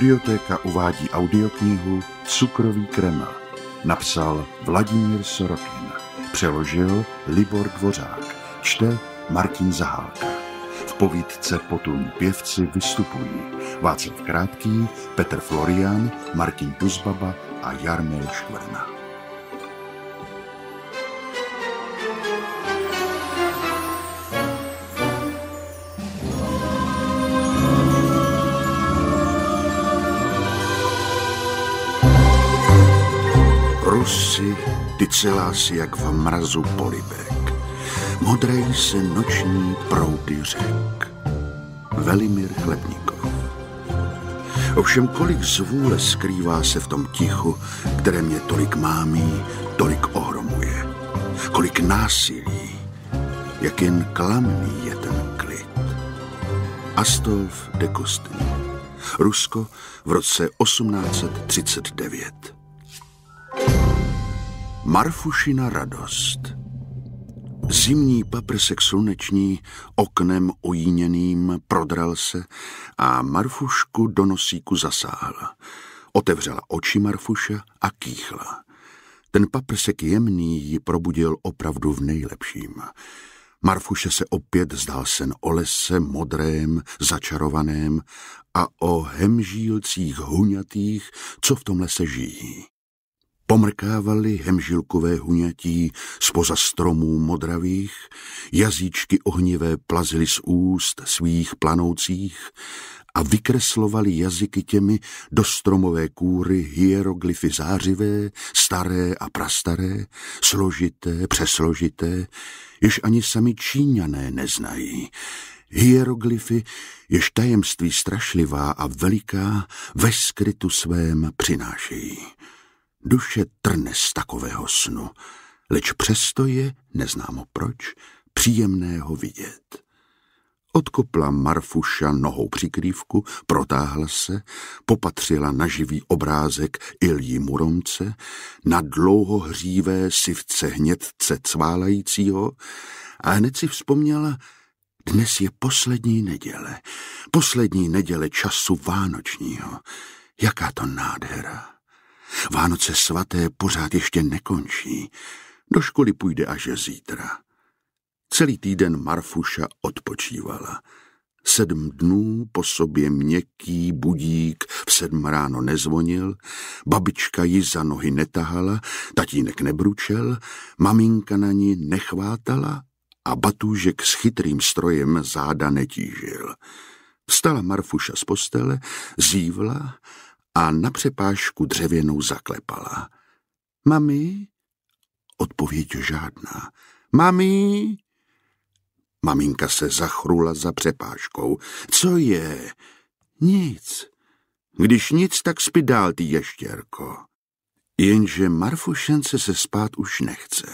Audiotéka uvádí audioknihu Cukrový krema. Napsal Vladimír Sorokin. Přeložil Libor Dvořák. Čte Martin Zahálka. V povídce potom pěvci vystupují Václav Krátký, Petr Florian, Martin Puzbaba a Jarmil Škvrna. Ty celá si jak v mrazu polibek. Modrej se noční proudy řek. Velimir Chlebníkov. Ovšem kolik zvůle skrývá se v tom tichu, které mě tolik mámí, tolik ohromuje. Kolik násilí, jak jen klamný je ten klid. Astolf de Kostin. Rusko v roce 1839. Marfušina radost. Zimní paprsek sluneční, oknem ojíněným, prodral se a Marfušku do nosíku zasáhla. Otevřela oči Marfuša a kýchla. Ten paprsek jemný ji probudil opravdu v nejlepším. Marfuše se opět zdál sen o lese modrém, začarovaném a o hemžílcích huňatých, co v tom lese žijí pomrkávali hemžilkové huňatí spoza stromů modravých, jazyčky ohnivé plazily z úst svých planoucích a vykreslovali jazyky těmi do stromové kůry hieroglyfy zářivé, staré a prastaré, složité, přesložité, jež ani sami Číňané neznají. Hieroglyfy, jež tajemství strašlivá a veliká ve skrytu svém přinášejí. Duše trne z takového snu, leč přesto je, neznámo proč, příjemného vidět. Odkopla Marfuša nohou přikrývku, protáhla se, popatřila na živý obrázek Ilji Muromce, na dlouho hřívé sivce hnědce cválajícího a hned si vzpomněla, dnes je poslední neděle, poslední neděle času vánočního. Jaká to nádhera! Vánoce svaté pořád ještě nekončí. Do školy půjde až zítra. Celý týden Marfuša odpočívala. Sedm dnů po sobě měkký budík v sedm ráno nezvonil, babička ji za nohy netahala, tatínek nebručel, maminka na ní nechvátala a batůžek s chytrým strojem záda netížil. Vstala Marfuša z postele, zívla a na přepážku dřevěnou zaklepala. Mami? Odpověď žádná. Mami? Maminka se zachrula za přepážkou. Co je? Nic. Když nic, tak spí dál, ty ještěrko. Jenže Marfušence se spát už nechce.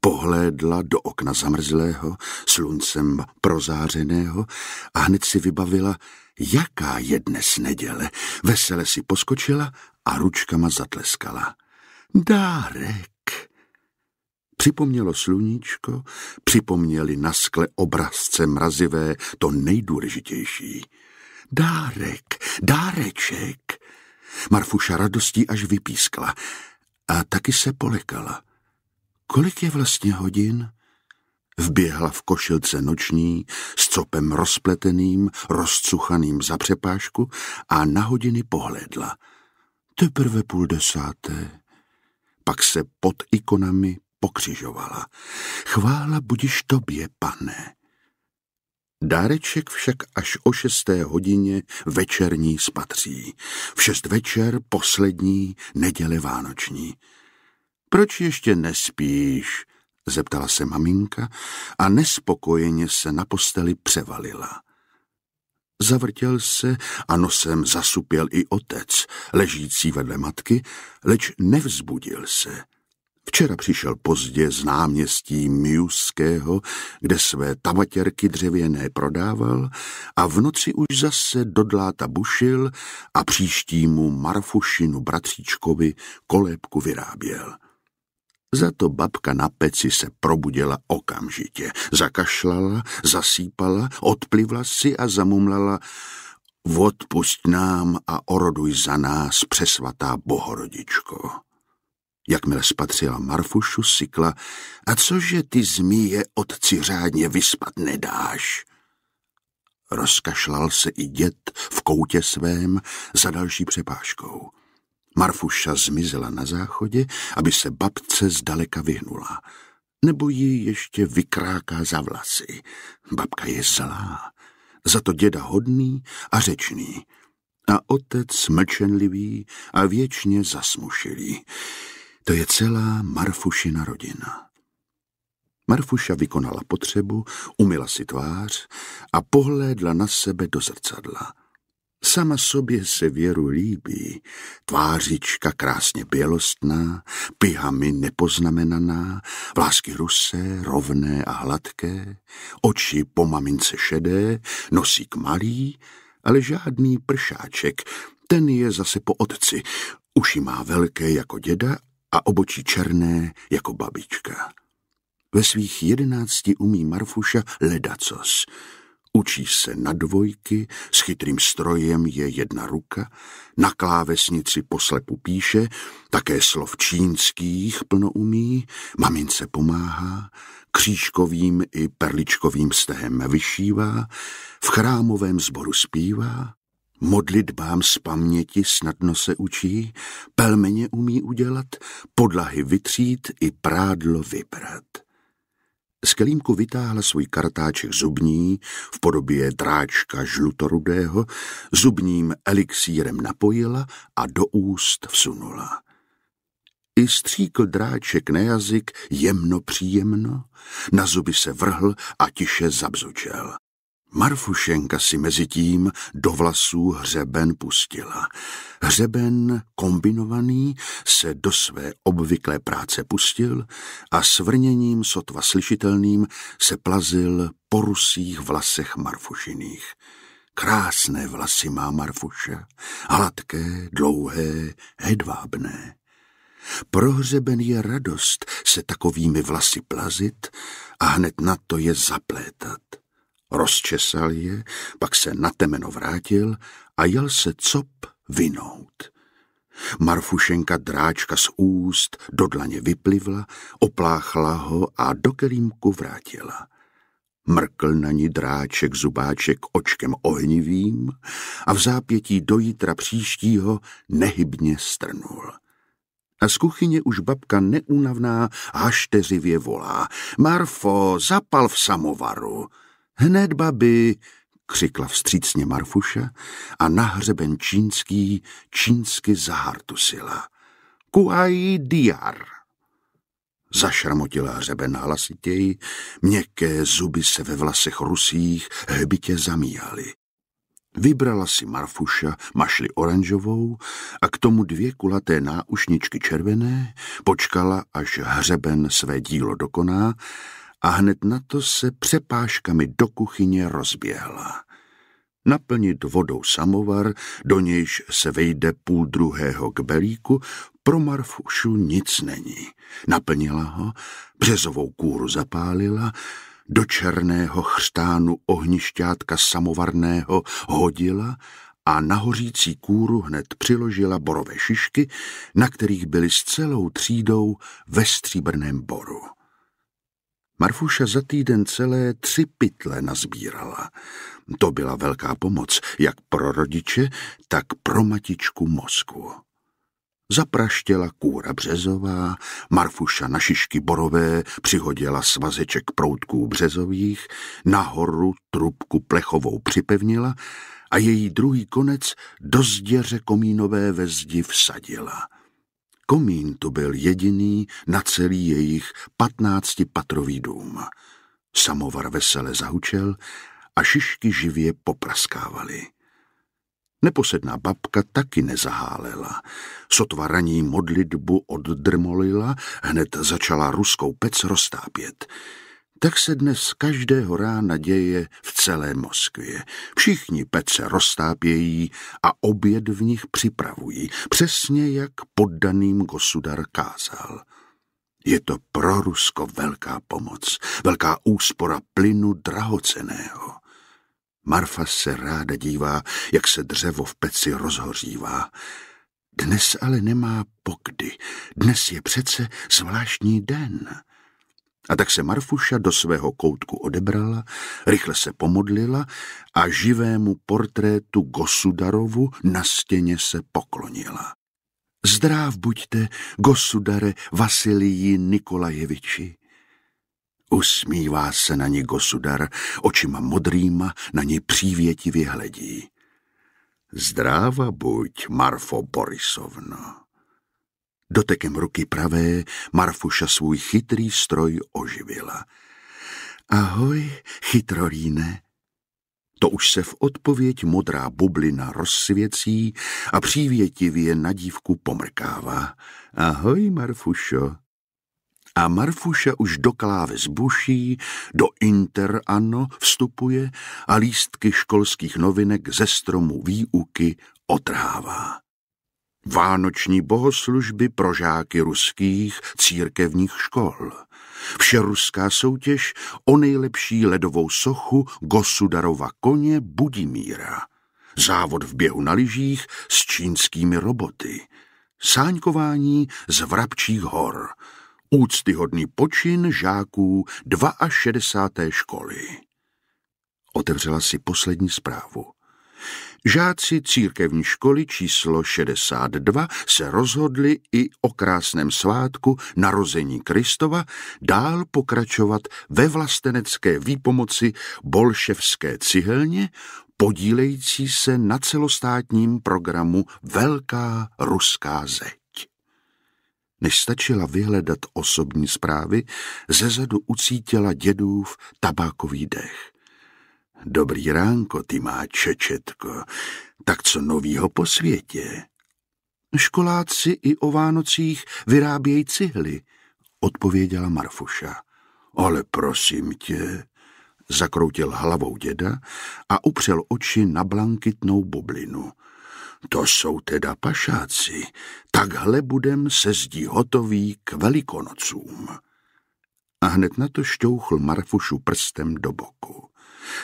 Pohlédla do okna zamrzlého, sluncem prozářeného a hned si vybavila, jaká je dnes neděle. Vesele si poskočila a ručkama zatleskala. Dárek! Připomnělo sluníčko, připomněli na skle obrazce mrazivé, to nejdůležitější. Dárek, dáreček! Marfuša radostí až vypískla a taky se polekala. Kolik je vlastně hodin? Vběhla v košilce noční, s copem rozpleteným, rozcuchaným za přepážku a na hodiny pohlédla. Teprve půl desáté. Pak se pod ikonami pokřižovala. Chvála budiš tobě, pane. Dáreček však až o šesté hodině večerní spatří. V šest večer poslední neděle vánoční. Proč ještě nespíš? zeptala se maminka a nespokojeně se na posteli převalila. Zavrtěl se a nosem zasupěl i otec, ležící vedle matky, leč nevzbudil se. Včera přišel pozdě z náměstí Miuského, kde své tamatěrky dřevěné prodával a v noci už zase dodláta bušil a příštímu Marfušinu bratříčkovi kolébku vyráběl. Za to babka na peci se probudila okamžitě. Zakašlala, zasípala, odplivla si a zamumlala Odpusť nám a oroduj za nás, přesvatá bohorodičko. Jakmile spatřila Marfušu, sykla, a cože ty zmíje otci řádně vyspat nedáš? Rozkašlal se i dět v koutě svém za další přepážkou. Marfuša zmizela na záchodě, aby se babce zdaleka vyhnula. Nebo ji ještě vykráká za vlasy. Babka je zlá, za to děda hodný a řečný. A otec mlčenlivý a věčně zasmušilý. To je celá Marfušina rodina. Marfuša vykonala potřebu, umila si tvář a pohlédla na sebe do zrcadla – Sama sobě se věru líbí, tvářička krásně bělostná, pihami nepoznamenaná, vlásky rusé, rovné a hladké, oči po mamince šedé, nosík malý, ale žádný pršáček, ten je zase po otci, uši má velké jako děda a obočí černé jako babička. Ve svých jedenácti umí Marfuša ledacos – Učí se na dvojky, s chytrým strojem je jedna ruka, na klávesnici poslepu píše, také slov čínských plno umí, mamince pomáhá, křížkovým i perličkovým stehem vyšívá, v chrámovém sboru zpívá, modlitbám z paměti snadno se učí, pelmeně umí udělat, podlahy vytřít i prádlo vybrat. Z kelímku vytáhla svůj kartáček zubní v podobě dráčka žlutorudého, zubním elixírem napojila a do úst vsunula. I stříkl dráček na jazyk jemno příjemno, na zuby se vrhl a tiše zabzučel. Marfušenka si mezi tím do vlasů hřeben pustila. Hřeben kombinovaný se do své obvyklé práce pustil a svrněním sotva slyšitelným se plazil po rusích vlasech Marfušiných. Krásné vlasy má Marfuša, hladké, dlouhé, hedvábné. Prohřeben je radost se takovými vlasy plazit a hned na to je zaplétat rozčesal je, pak se na temeno vrátil a jel se cop vynout. Marfušenka dráčka z úst do dlaně vyplivla, opláchla ho a do kelímku vrátila. Mrkl na ní dráček zubáček očkem ohnivým a v zápětí do jitra příštího nehybně strnul. A z kuchyně už babka neunavná hašteřivě volá. Marfo, zapal v samovaru! Hned babi, křikla vstřícně Marfuša a na hřeben čínský čínsky zahartusila. Kuaj diar. Zašramotila hřeben hlasitěji, měkké zuby se ve vlasech rusích hbitě zamíjaly. Vybrala si Marfuša mašli oranžovou a k tomu dvě kulaté náušničky červené, počkala, až hřeben své dílo dokoná a hned na to se přepážkami do kuchyně rozběhla. Naplnit vodou samovar, do nějž se vejde půl druhého kbelíku, pro Marfušu nic není. Naplnila ho, březovou kůru zapálila, do černého chřtánu ohnišťátka samovarného hodila a na hořící kůru hned přiložila borové šišky, na kterých byly s celou třídou ve stříbrném boru. Marfuša za týden celé tři pytle nazbírala. To byla velká pomoc, jak pro rodiče, tak pro matičku mozku. Zapraštěla kůra březová, Marfuša na šišky borové přihodila svazeček proutků březových, nahoru trubku plechovou připevnila a její druhý konec do zděře komínové ve zdi vsadila – Komín to byl jediný na celý jejich patnáctipatrový dům. Samovar vesele zahučel a šišky živě popraskávaly. Neposedná babka taky nezahálela. Sotva raní modlitbu oddrmolila, hned začala ruskou pec roztápět. Tak se dnes každého rána děje v celé Moskvě. Všichni pece roztápějí a oběd v nich připravují, přesně jak poddaným gosudar kázal. Je to pro Rusko velká pomoc, velká úspora plynu drahoceného. Marfa se ráda dívá, jak se dřevo v peci rozhořívá. Dnes ale nemá pokdy, dnes je přece zvláštní den. A tak se Marfuša do svého koutku odebrala, rychle se pomodlila a živému portrétu Gosudarovu na stěně se poklonila. Zdráv buďte, Gosudare Vasiliji Nikolajeviči. Usmívá se na ní Gosudar, očima modrýma na ní přívětivě hledí. Zdráva buď, Marfo Borisovno. Dotekem ruky pravé Marfuša svůj chytrý stroj oživila. Ahoj, chytrolíne. To už se v odpověď modrá bublina rozsvěcí a přívětivě na dívku pomrkává. Ahoj, Marfušo. A Marfuša už do kláves zbuší, do inter ano vstupuje a lístky školských novinek ze stromu výuky otrhává vánoční bohoslužby pro žáky ruských církevních škol, všeruská soutěž o nejlepší ledovou sochu Gosudarova koně Budimíra, závod v běhu na lyžích s čínskými roboty, sáňkování z Vrabčích hor, úctyhodný počin žáků 62. školy. Otevřela si poslední zprávu. Žáci církevní školy číslo 62 se rozhodli i o krásném svátku narození Kristova dál pokračovat ve vlastenecké výpomoci bolševské cihelně, podílející se na celostátním programu Velká ruská zeď. Než stačila vyhledat osobní zprávy, zezadu ucítila dědův tabákový dech. Dobrý ránko, ty má čečetko, tak co novýho po světě? Školáci i o Vánocích vyrábějí cihly, odpověděla Marfuša. Ale prosím tě, zakroutil hlavou děda a upřel oči na blankitnou bublinu. To jsou teda pašáci, takhle budem se zdí hotový k velikonocům. A hned na to šťouchl Marfušu prstem do boku.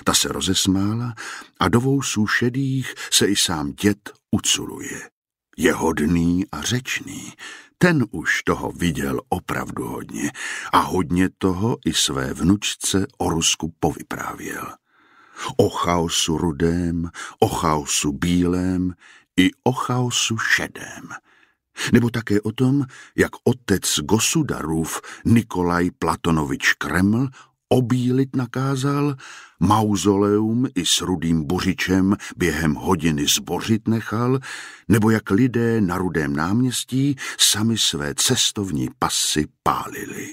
Ta se rozesmála a do vousů šedých se i sám dět uculuje. Je hodný a řečný, ten už toho viděl opravdu hodně a hodně toho i své vnučce o Rusku povyprávěl. O chaosu rudém, o chaosu bílém i o chaosu šedém. Nebo také o tom, jak otec Gosudarův Nikolaj Platonovič Kreml obílit nakázal, mauzoleum i s rudým buřičem během hodiny zbořit nechal, nebo jak lidé na rudém náměstí sami své cestovní pasy pálili.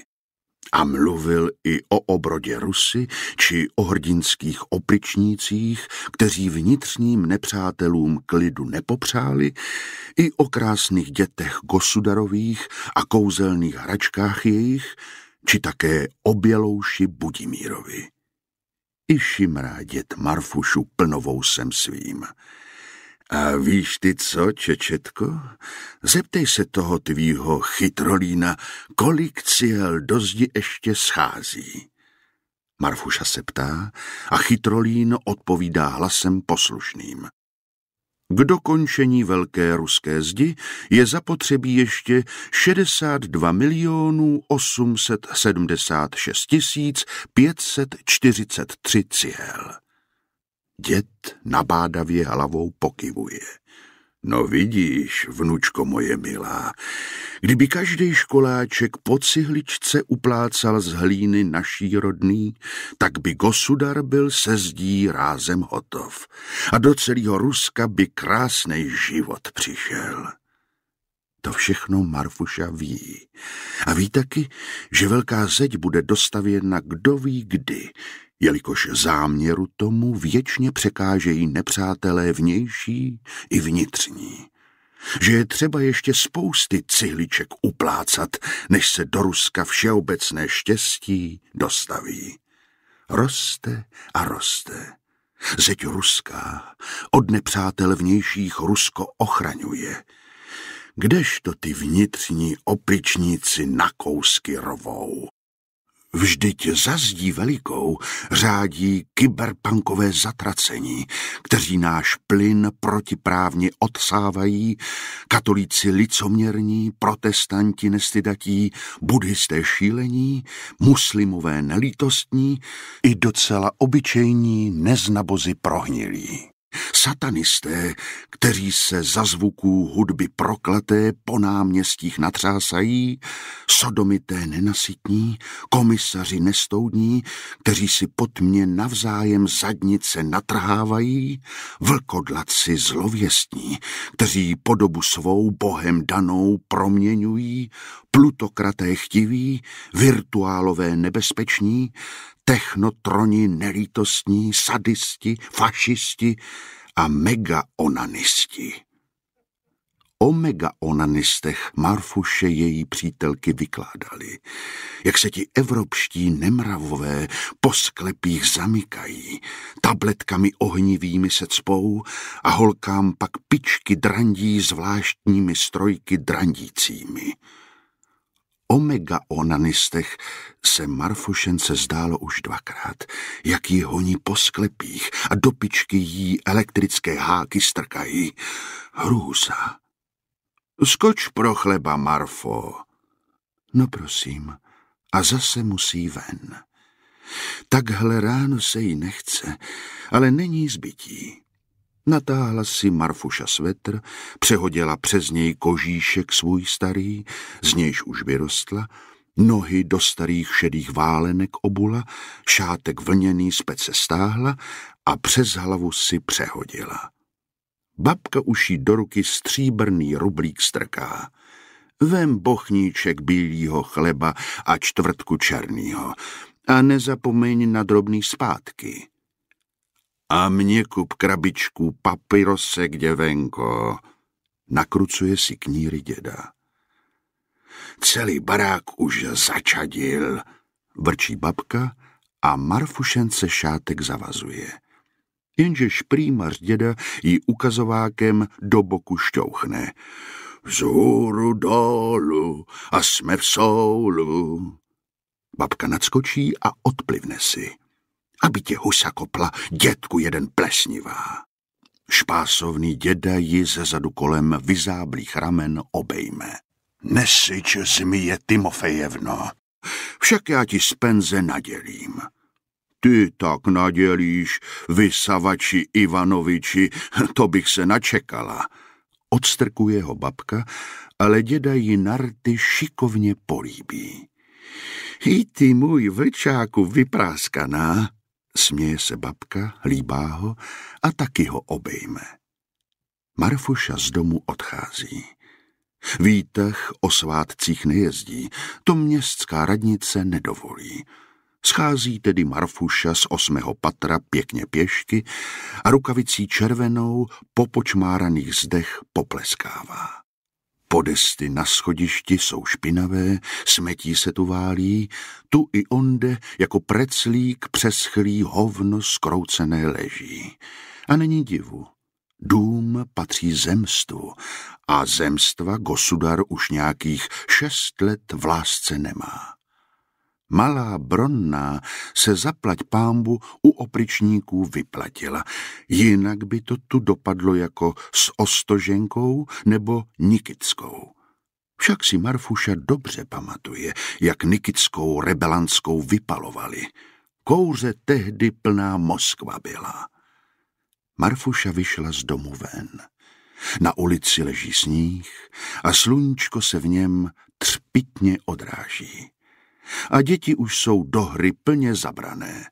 A mluvil i o obrodě Rusy či o hrdinských opričnících, kteří vnitřním nepřátelům klidu nepopřáli, i o krásných dětech Gosudarových a kouzelných hračkách jejich, či také obělouši Budimírovi. I šimrá dět Marfušu plnovou sem svým. A víš ty co, Čečetko? Zeptej se toho tvýho chytrolína, kolik cíl do zdi ještě schází. Marfuša se ptá a chytrolín odpovídá hlasem poslušným. K dokončení velké ruské zdi je zapotřebí ještě 62 milionů 876 tisíc 543 cihel. Dět nabádavě hlavou pokyvuje. No vidíš, vnučko moje milá, kdyby každý školáček po cihličce uplácal z hlíny naší rodný, tak by Gosudar byl se zdí rázem hotov a do celého Ruska by krásný život přišel. To všechno Marfuša ví. A ví taky, že velká zeď bude dostavěna kdo ví kdy, jelikož záměru tomu věčně překážejí nepřátelé vnější i vnitřní. Že je třeba ještě spousty cihliček uplácat, než se do Ruska všeobecné štěstí dostaví. Roste a roste. Zeď ruská od nepřátel vnějších Rusko ochraňuje. Kdežto ty vnitřní opičníci na kousky rovou? vždyť za zdí velikou řádí kyberpankové zatracení, kteří náš plyn protiprávně odsávají, katolíci licoměrní, protestanti nestydatí, buddhisté šílení, muslimové nelítostní i docela obyčejní neznabozy prohnilí. Satanisté, kteří se za zvuků hudby prokleté po náměstích natřásají, sodomité nenasytní, komisaři nestoudní, kteří si pod mě navzájem zadnice natrhávají, vlkodlaci zlověstní, kteří podobu svou bohem danou proměňují, plutokraté chtiví, virtuálové nebezpeční, technotroni nelítostní, sadisti, fašisti a megaonanisti. O megaonanistech Marfuše její přítelky vykládali, jak se ti evropští nemravové po sklepích zamykají, tabletkami ohnivými se cpou a holkám pak pičky drandí zvláštními strojky drandícími omega-onanistech se Marfošence zdálo už dvakrát, jak ji honí po sklepích a do pičky jí elektrické háky strkají. Hrůza. Skoč pro chleba, Marfo. No prosím, a zase musí ven. Takhle ráno se jí nechce, ale není zbytí. Natáhla si Marfuša svetr, přehodila přes něj kožíšek svůj starý, z nějž už vyrostla, nohy do starých šedých válenek obula, šátek vlněný z pece stáhla a přes hlavu si přehodila. Babka jí do ruky stříbrný rublík strká. Vem bochníček bílýho chleba a čtvrtku černýho a nezapomeň na drobný zpátky. A mě kup krabičku kde děvenko, nakrucuje si kníry děda. Celý barák už začadil, vrčí babka a Marfušence šátek zavazuje. Jenže šprýmař děda ji ukazovákem do boku šťouchne. Vzhůru dolu a jsme v soulu. Babka nadskočí a odplivne si aby tě husa kopla, dětku jeden plesnivá. Špásovný děda ji ze zadu kolem vyzáblých ramen obejme. Nesič zmije Timofejevno, však já ti z penze nadělím. Ty tak nadělíš, vysavači Ivanoviči, to bych se načekala. Odstrkuje ho babka, ale děda ji narty šikovně políbí. I ty můj vlčáku vypráskaná, Směje se babka, líbá ho a taky ho obejme. Marfuša z domu odchází. Výtah o svátcích nejezdí, to městská radnice nedovolí. Schází tedy Marfuša z osmého patra pěkně pěšky a rukavicí červenou po počmáraných zdech popleskává. Podesty na schodišti jsou špinavé, smetí se tu válí, tu i onde jako preclík přeschlí hovno skroucené leží. A není divu. Dům patří zemstvu a zemstva Gosudar už nějakých šest let v lásce nemá. Malá bronná se zaplať pámbu u opričníků vyplatila, jinak by to tu dopadlo jako s ostoženkou nebo nikickou. Však si Marfuša dobře pamatuje, jak nikickou rebelanskou vypalovali. Kouře tehdy plná Moskva byla. Marfuša vyšla z domu ven. Na ulici leží sníh a sluníčko se v něm třpitně odráží a děti už jsou do hry plně zabrané.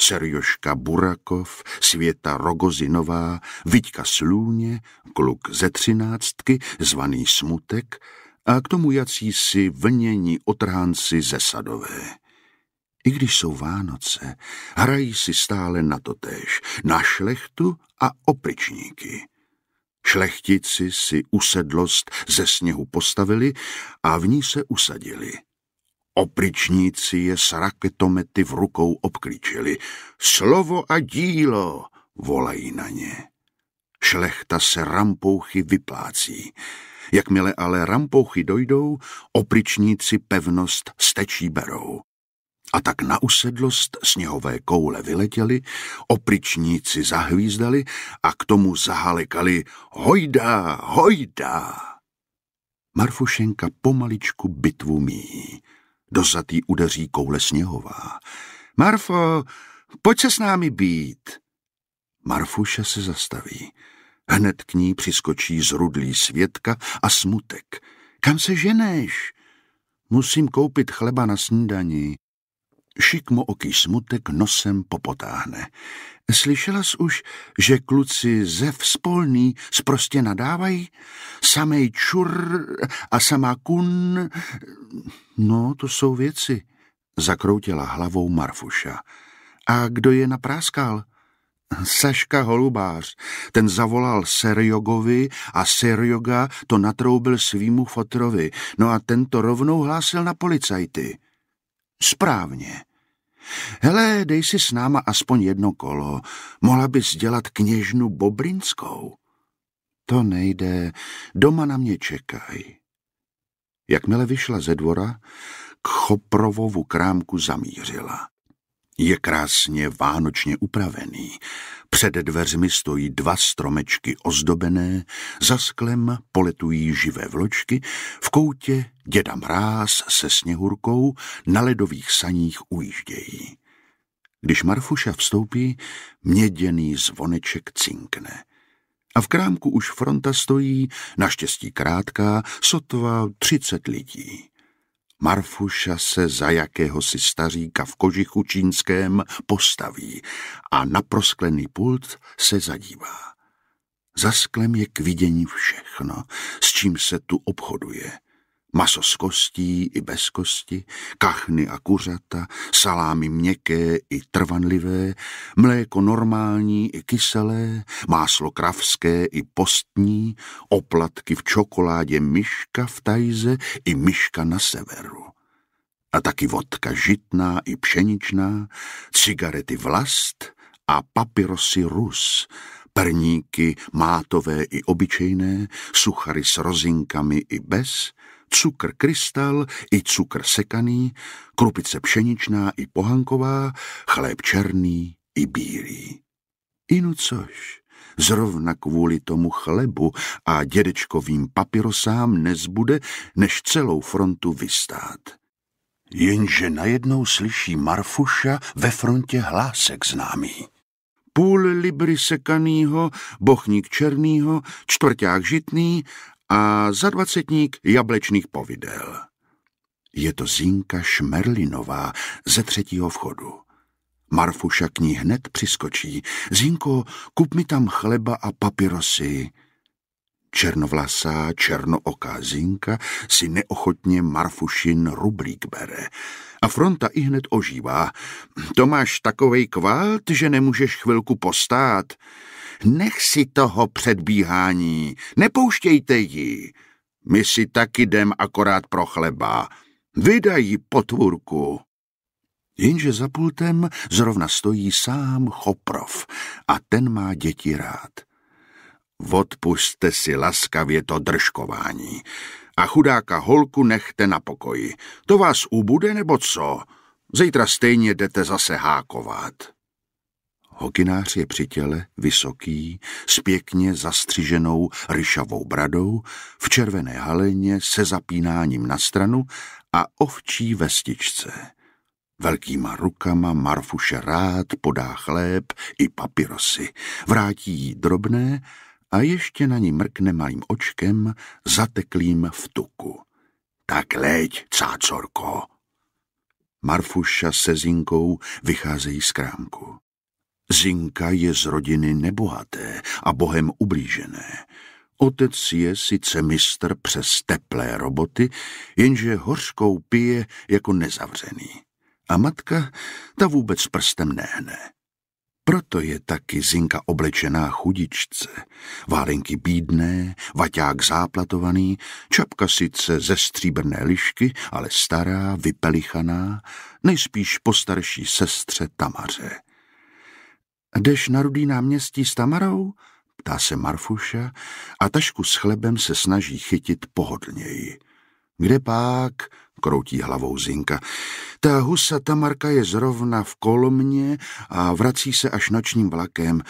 Serjoška Burakov, Světa Rogozinová, Vyťka Slůně, kluk ze třináctky, zvaný Smutek, a k tomu jací si vnění otránci ze Sadové. I když jsou Vánoce, hrají si stále na též, na šlechtu a opričníky. Šlechtici si usedlost ze sněhu postavili a v ní se usadili – Opričníci je s raketomety v rukou obklíčili. Slovo a dílo volají na ně. Šlechta se rampouchy vyplácí. Jakmile ale rampouchy dojdou, opričníci pevnost stečí berou. A tak na usedlost sněhové koule vyletěli, opričníci zahvízdali a k tomu zahalekali hojda, hojda. Marfušenka pomaličku bitvu míjí dozatý udeří koule sněhová. Marfo, pojď se s námi být. Marfuše se zastaví. Hned k ní přiskočí zrudlý světka a smutek. Kam se ženeš? Musím koupit chleba na snídani oký smutek nosem popotáhne. Slyšela jsi už, že kluci ze vzpolný sprostě nadávají? Samej čur a samá kun... No, to jsou věci, zakroutila hlavou Marfuša. A kdo je napráskal? Saška Holubář, ten zavolal Serjogovi a Serjoga to natroubil svýmu fotrovi, no a ten to rovnou hlásil na policajty. Správně. Hele, dej si s náma aspoň jedno kolo. Mohla bys dělat kněžnu Bobrinskou. To nejde, doma na mě čekaj. Jakmile vyšla ze dvora, k Choprovovu krámku zamířila. Je krásně vánočně upravený. Před dveřmi stojí dva stromečky ozdobené, za sklem poletují živé vločky, v koutě děda Mráz se sněhurkou na ledových saních ujíždějí. Když Marfuša vstoupí, měděný zvoneček cinkne. A v krámku už fronta stojí, naštěstí krátká, sotva třicet lidí. Marfuša se za jakéhosi staříka v kožichu čínském postaví a na prosklený pult se zadívá. Za sklem je k vidění všechno, s čím se tu obchoduje – Maso s kostí i bez kosti, kachny a kuřata, salámy měkké i trvanlivé, mléko normální i kyselé, máslo kravské i postní, oplatky v čokoládě myška v tajze i myška na severu. A taky vodka žitná i pšeničná, cigarety vlast a papirosy rus, perníky mátové i obyčejné, suchary s rozinkami i bez, cukr krystal i cukr sekaný, krupice pšeničná i pohanková, chléb černý i bílý. Inu no což, zrovna kvůli tomu chlebu a dědečkovým papirosám nezbude, než celou frontu vystát. Jenže najednou slyší Marfuša ve frontě hlásek známý půl libry sekanýho, bochník černýho, čtvrták žitný a za dvacetník jablečných povidel. Je to Zinka Šmerlinová ze třetího vchodu. Marfuša k ní hned přiskočí. Zinko, kup mi tam chleba a papirosy. Černovlasá, černooká Zinka si neochotně Marfušin rublík bere. A fronta i hned ožívá. To máš takovej kvált, že nemůžeš chvilku postát. Nech si toho předbíhání, nepouštějte ji. My si taky jdem akorát pro chleba. Vydají potvůrku. Jenže za pultem zrovna stojí sám Choprov a ten má děti rád. Odpuste si laskavě to držkování a chudáka holku nechte na pokoji. To vás ubude nebo co? Zítra stejně jdete zase hákovat. Hokinář je při těle vysoký, s pěkně zastřiženou ryšavou bradou, v červené haleně se zapínáním na stranu a ovčí vestičce. Velkýma rukama Marfuše rád podá chléb i papirosy. Vrátí jí drobné a ještě na ní mrkne malým očkem zateklým v tuku. Tak leď, cácorko! Marfuša se Zinkou vycházejí z krámku. Zinka je z rodiny nebohaté a bohem ublížené. Otec je sice mistr přes teplé roboty, jenže hořkou pije jako nezavřený. A matka ta vůbec prstem nehne. Proto je taky Zinka oblečená chudičce. Válenky bídné, vaťák záplatovaný, čapka sice ze stříbrné lišky, ale stará, vypelichaná, nejspíš po starší sestře Tamaře. Jdeš na rudý náměstí s Tamarou? Ptá se Marfuša a tašku s chlebem se snaží chytit pohodlněji. Kde pak? Kroutí hlavou Zinka. Ta husa Tamarka je zrovna v kolmě a vrací se až nočním vlakem.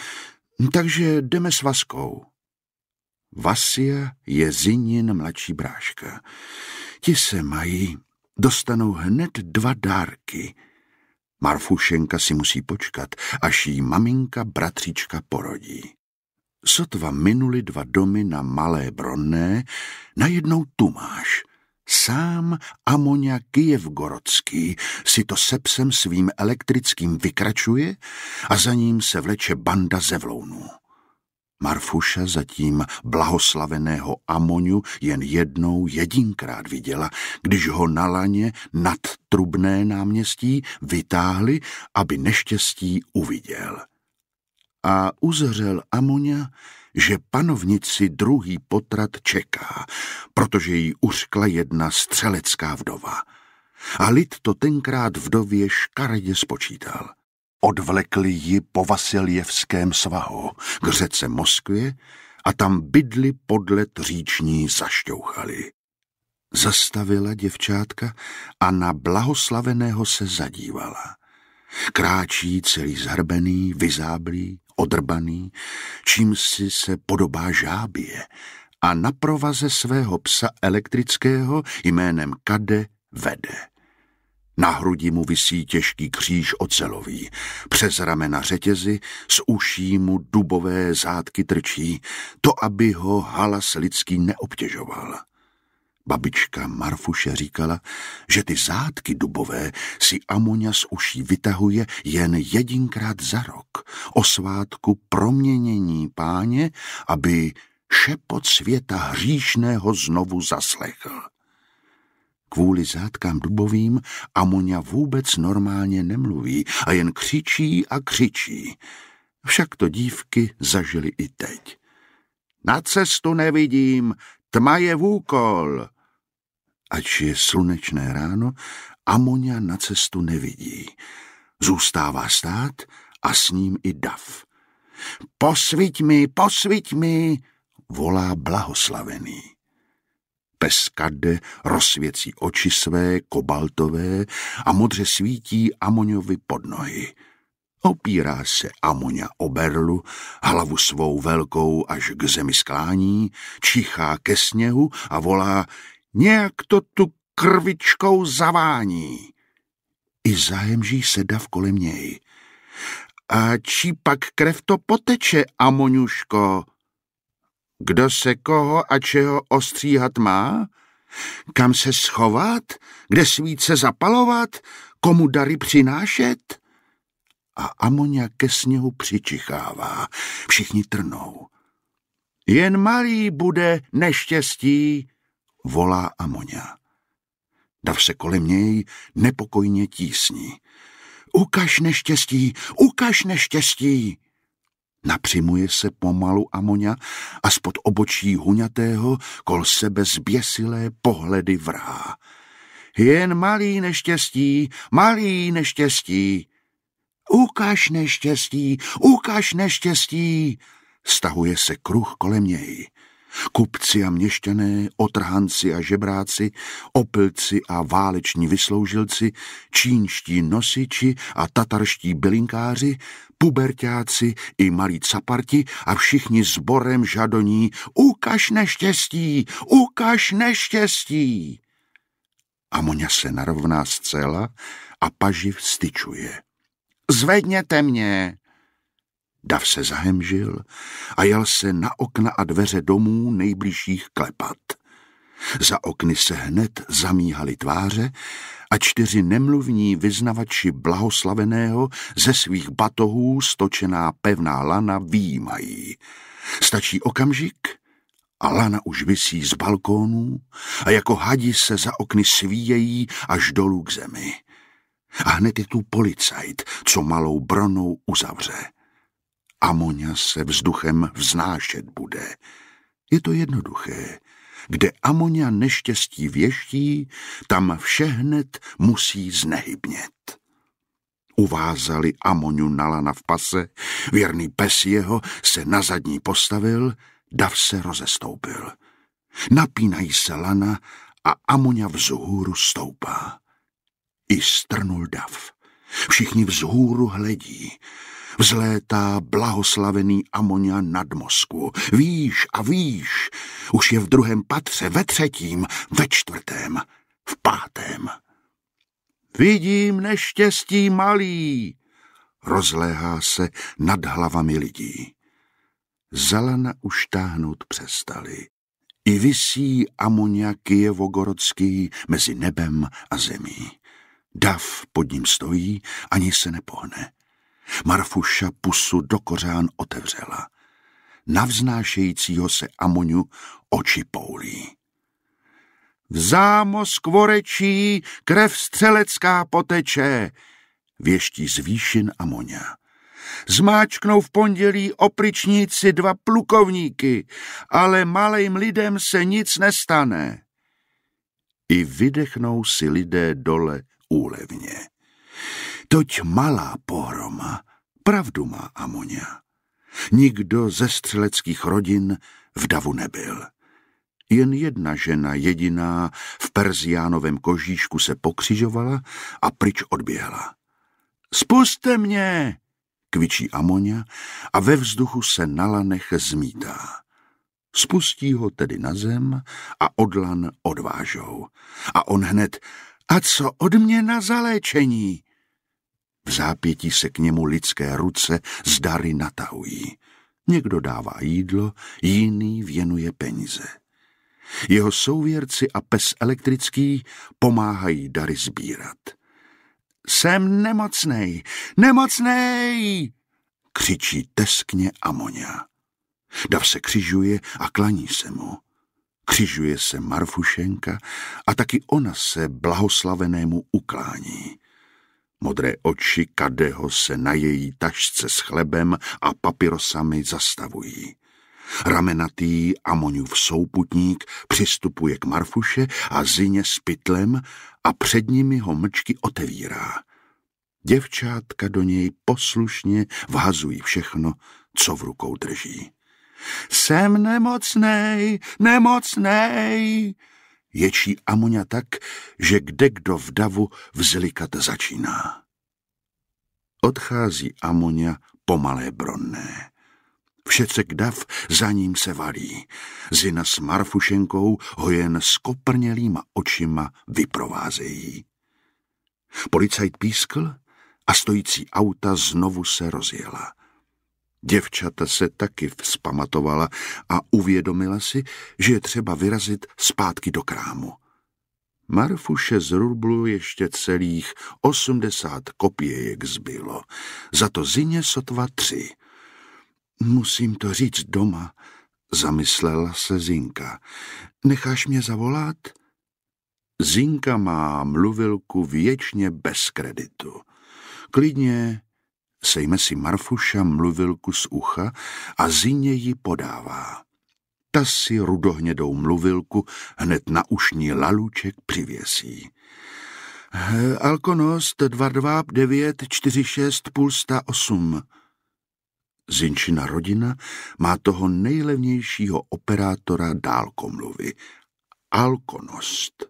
No takže jdeme s Vaskou. Vasia je Zinin mladší bráška. Ti se mají, dostanou hned dva dárky – Marfušenka si musí počkat, až jí maminka bratříčka porodí. Sotva minuli dva domy na Malé Bronné, najednou Tumáš. Sám Amonia Kijevgorodský si to sepsem svým elektrickým vykračuje a za ním se vleče banda zevlounů. Marfuša zatím blahoslaveného Amonu jen jednou jedinkrát viděla, když ho na laně nad trubné náměstí vytáhli, aby neštěstí uviděl. A uzřel Amonia, že panovnici druhý potrat čeká, protože jí uřkla jedna střelecká vdova. A lid to tenkrát vdově škaredě spočítal – Odvlekli ji po Vasiljevském svahu k řece Moskvě a tam bydli podle říční zašťouchali. Zastavila děvčátka a na blahoslaveného se zadívala. Kráčí celý zhrbený, vyzáblý, odrbaný, čím si se podobá žábě a na provaze svého psa elektrického jménem Kade vede. Na hrudi mu visí těžký kříž ocelový, přes ramena řetězy, z uší mu dubové zátky trčí, to, aby ho halas lidský neobtěžoval. Babička Marfuše říkala, že ty zátky dubové si Amonia z uší vytahuje jen jedinkrát za rok, o svátku proměnění páně, aby šepot světa hříšného znovu zaslechl. Kvůli zátkám dubovým Amonia vůbec normálně nemluví a jen křičí a křičí. Však to dívky zažili i teď. Na cestu nevidím, tma je v úkol. Ač je slunečné ráno, Amonia na cestu nevidí. Zůstává stát a s ním i dav. Posviť mi, posviť mi, volá blahoslavený peskade, rozsvěcí oči své, kobaltové a modře svítí Amoňovi pod nohy. Opírá se Amoňa o berlu, hlavu svou velkou až k zemi sklání, čichá ke sněhu a volá nějak to tu krvičkou zavání. I zahemží se dav kolem něj. A čípak pak krev to poteče, Amoňuško, kdo se koho a čeho ostříhat má? Kam se schovat? Kde svíce zapalovat? Komu dary přinášet? A Amonia ke sněhu přičichává. Všichni trnou. Jen malý bude neštěstí, volá Amonia. Dav se kolem něj nepokojně tísní. Ukaž neštěstí, ukaž neštěstí. Napřimuje se pomalu Amonia a spod obočí huňatého kol sebe zběsilé pohledy vrhá. Jen malý neštěstí, malý neštěstí. Ukaž neštěstí, ukaž neštěstí. Stahuje se kruh kolem něj. Kupci a měšťané, otrhanci a žebráci, opilci a váleční vysloužilci, čínští nosiči a tatarští bylinkáři pubertáci i malí caparti a všichni sborem žadoní Ukaž neštěstí, ukaž neštěstí. A Moňa se narovná zcela a paživ styčuje. Zvedněte mě! Dav se zahemžil a jel se na okna a dveře domů nejbližších klepat. Za okny se hned zamíhaly tváře a čtyři nemluvní vyznavači blahoslaveného ze svých batohů stočená pevná lana výjímají. Stačí okamžik a lana už vysí z balkónů a jako hadi se za okny svíjejí až dolů k zemi. A hned je tu policajt, co malou bronou uzavře. Amonia se vzduchem vznášet bude. Je to jednoduché. Kde Amonia neštěstí věští, tam všehned musí znehybnět. Uvázali Amoniu na lana v pase, věrný pes jeho se na zadní postavil, dav se rozestoupil. Napínají se lana a Amonia vzhůru stoupá. I strnul dav. Všichni vzhůru hledí. Vzlétá blahoslavený Amonia nad Moskvu. Výš a výš. Už je v druhém patře, ve třetím, ve čtvrtém, v pátém. Vidím neštěstí malý, rozléhá se nad hlavami lidí. Zelena už táhnout přestali. I visí Amonia Kijevogorodský mezi nebem a zemí. Dav pod ním stojí, ani se nepohne. Marfuša pusu do kořán otevřela. Navznášejícího se Amonu oči poulí. V zámo skvorečí krev střelecká poteče, věští z výšin Amonia. Zmáčknou v pondělí opričníci dva plukovníky, ale malým lidem se nic nestane. I vydechnou si lidé dole úlevně. Toť malá pohroma, pravdu má Amonia. Nikdo ze střeleckých rodin v davu nebyl. Jen jedna žena jediná v perziánovém kožíšku se pokřižovala a pryč odběhla. Spuste mě! kvičí Amonia a ve vzduchu se na lanech zmítá. Spustí ho tedy na zem a odlan odvážou. A on hned, a co odměna za léčení? V zápětí se k němu lidské ruce z dary natahují. Někdo dává jídlo, jiný věnuje peníze. Jeho souvěrci a pes elektrický pomáhají dary sbírat. Jsem nemocnej, nemocnej! křičí teskně Amonia. Dav se křižuje a klaní se mu. Křižuje se Marfušenka a taky ona se blahoslavenému uklání. Modré oči Kadeho se na její tašce s chlebem a papirosami zastavují. Ramenatý Amoňův souputník přistupuje k Marfuše a Zině s pytlem a před nimi ho mlčky otevírá. Děvčátka do něj poslušně vhazují všechno, co v rukou drží. Jsem nemocnej, nemocnej, ječí amuňa tak, že kde kdo v davu vzlikat začíná. Odchází amoňa pomalé bronné. Všecek dav za ním se valí. Zina s Marfušenkou ho jen skoprnělýma očima vyprovázejí. Policajt pískl a stojící auta znovu se rozjela. Děvčata se taky vzpamatovala a uvědomila si, že je třeba vyrazit zpátky do krámu. Marfuše z rublu ještě celých osmdesát kopiejek zbylo, za to zině sotva tři. Musím to říct doma, zamyslela se Zinka. Necháš mě zavolat? Zinka má mluvilku věčně bez kreditu. Klidně sejme si Marfuša mluvilku z ucha a Zině ji podává. Ta si rudohnědou mluvilku hned na ušní laluček přivěsí. Alkonost 22946 půlsta Zinčina rodina má toho nejlevnějšího operátora dálkomluvy. Alkonost.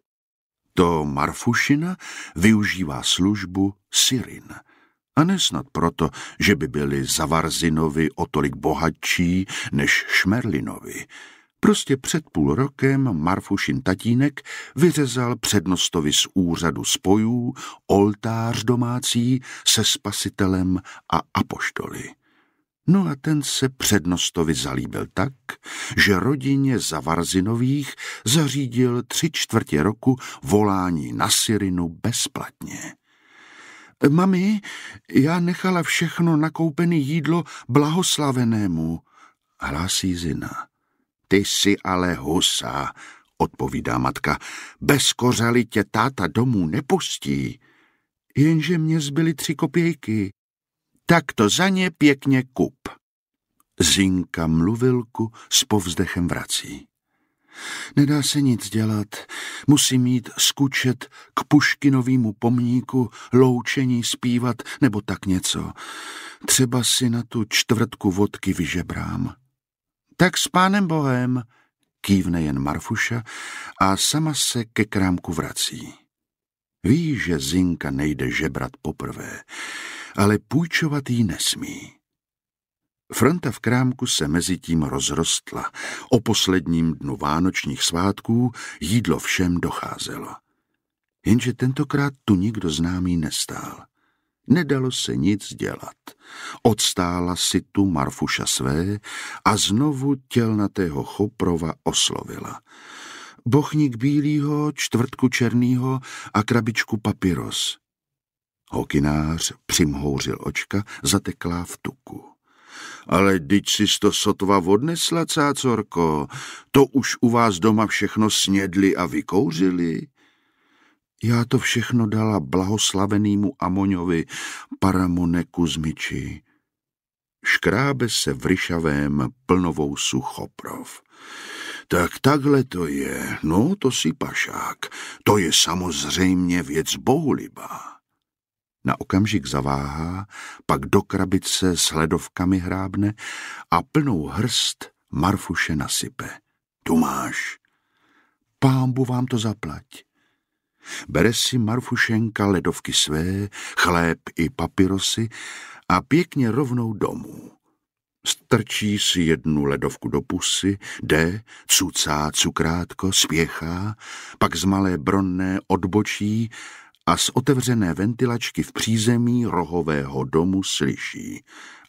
To Marfušina využívá službu Sirin. A ne snad proto, že by byli Zavarzinovi o tolik bohatší než Šmerlinovi. Prostě před půl rokem Marfušin tatínek vyřezal přednostovi z úřadu spojů oltář domácí se spasitelem a apoštoly. No a ten se přednostovi zalíbil tak, že rodině Zavarzinových zařídil tři čtvrtě roku volání na Sirinu bezplatně. Mami, já nechala všechno nakoupené jídlo blahoslavenému, hlásí Zina. Ty jsi ale husa, odpovídá matka. Bez kořali tě táta domů nepustí. Jenže mě zbyly tři kopějky. Tak to za ně pěkně kup. Zinka mluvilku s povzdechem vrací. Nedá se nic dělat, musím jít skučet k Puškinovýmu pomníku, loučení zpívat nebo tak něco. Třeba si na tu čtvrtku vodky vyžebrám. Tak s pánem Bohem, kývne jen Marfuša a sama se ke krámku vrací. Ví, že Zinka nejde žebrat poprvé, ale půjčovat jí nesmí. Fronta v krámku se mezi tím rozrostla. O posledním dnu vánočních svátků jídlo všem docházelo. Jenže tentokrát tu nikdo známý nestál. Nedalo se nic dělat. Odstála si tu Marfuša své a znovu tělnatého choprova oslovila. Bochník bílýho, čtvrtku černýho a krabičku papiros. Hokinář přimhouřil očka, zateklá v tuku. Ale teď si to sotva odnesla, cácorko, to už u vás doma všechno snědli a vykouřili. Já to všechno dala blahoslavenému Amoňovi, paramoneku z myči. Škrábe se v ryšavém plnovou suchoprov. Tak takhle to je, no to si pašák, to je samozřejmě věc bohulibá. Na okamžik zaváhá, pak do krabice s ledovkami hrábne a plnou hrst Marfuše nasype. Tu máš. Pámbu vám to zaplať. Bere si Marfušenka ledovky své, chléb i papirosy a pěkně rovnou domů. Strčí si jednu ledovku do pusy, jde, cucá cukrátko, spěchá, pak z malé bronné odbočí a z otevřené ventilačky v přízemí rohového domu slyší.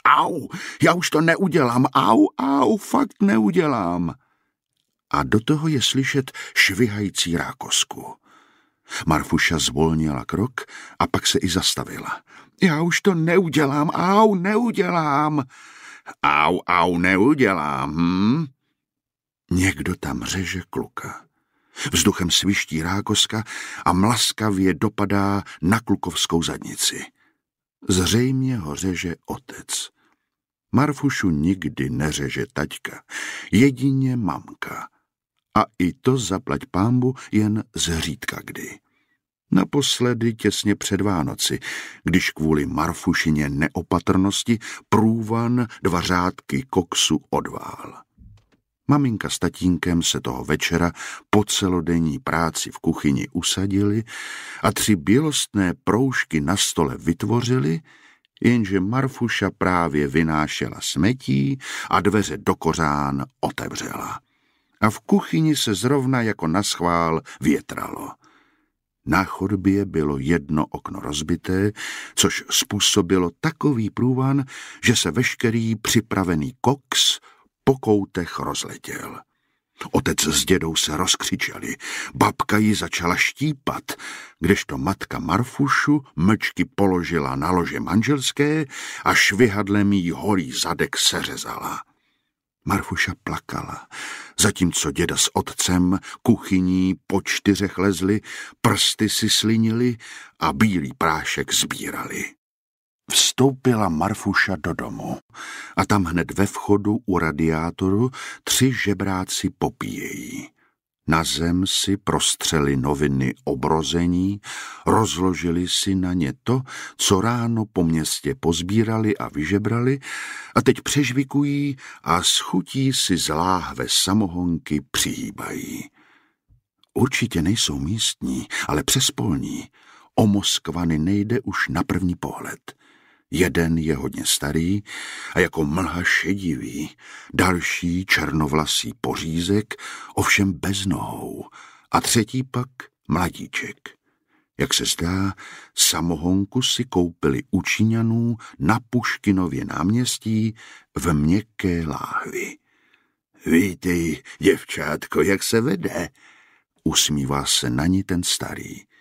Au, já už to neudělám, au, au, fakt neudělám. A do toho je slyšet švihající rákosku. Marfuša zvolnila krok a pak se i zastavila. Já už to neudělám, au, neudělám. Au, au, neudělám, hm? Někdo tam řeže kluka. Vzduchem sviští rákoska a mlaskavě dopadá na klukovskou zadnici. Zřejmě ho řeže otec. Marfušu nikdy neřeže taťka, jedině mamka. A i to zaplať pámbu jen zřídka kdy. Naposledy těsně před Vánoci, když kvůli Marfušině neopatrnosti průvan dva řádky koksu odvál. Maminka s tatínkem se toho večera po celodenní práci v kuchyni usadili a tři bělostné proužky na stole vytvořili, jenže Marfuša právě vynášela smetí a dveře do kořán otevřela. A v kuchyni se zrovna jako na schvál větralo. Na chodbě bylo jedno okno rozbité, což způsobilo takový průvan, že se veškerý připravený koks – po koutech rozletěl. Otec s dědou se rozkřičeli, babka ji začala štípat, kdežto matka Marfušu mlčky položila na lože manželské a švihadlem jí holý zadek seřezala. Marfuša plakala, zatímco děda s otcem kuchyní po čtyřech lezli, prsty si slinili a bílý prášek sbírali. Vstoupila Marfuša do domu a tam hned ve vchodu u radiátoru tři žebráci popíjejí. Na zem si prostřeli noviny obrození, rozložili si na ně to, co ráno po městě pozbírali a vyžebrali a teď přežvikují a s chutí si z láhve samohonky přihýbají. Určitě nejsou místní, ale přespolní. O Moskvany nejde už na první pohled – Jeden je hodně starý a jako mlha šedivý, další černovlasý pořízek, ovšem bez nohou, a třetí pak mladíček. Jak se zdá, samohonku si koupili u Číňanů na Puškinově náměstí v měkké láhvi. Vítej, děvčátko, jak se vede? Usmívá se na ní ten starý.